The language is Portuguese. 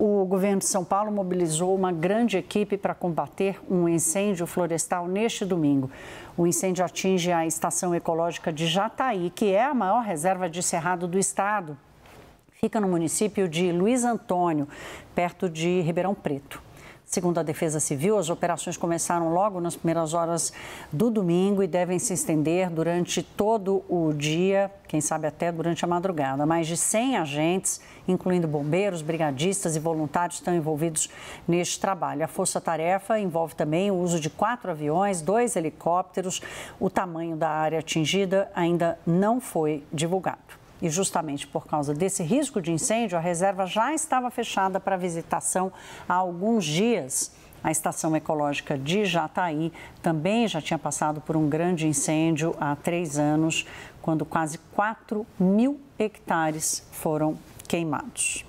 O governo de São Paulo mobilizou uma grande equipe para combater um incêndio florestal neste domingo. O incêndio atinge a estação ecológica de Jataí, que é a maior reserva de cerrado do estado. Fica no município de Luiz Antônio, perto de Ribeirão Preto. Segundo a Defesa Civil, as operações começaram logo nas primeiras horas do domingo e devem se estender durante todo o dia, quem sabe até durante a madrugada. Mais de 100 agentes, incluindo bombeiros, brigadistas e voluntários, estão envolvidos neste trabalho. A força-tarefa envolve também o uso de quatro aviões, dois helicópteros. O tamanho da área atingida ainda não foi divulgado. E justamente por causa desse risco de incêndio, a reserva já estava fechada para visitação há alguns dias. A estação ecológica de Jataí também já tinha passado por um grande incêndio há três anos, quando quase 4 mil hectares foram queimados.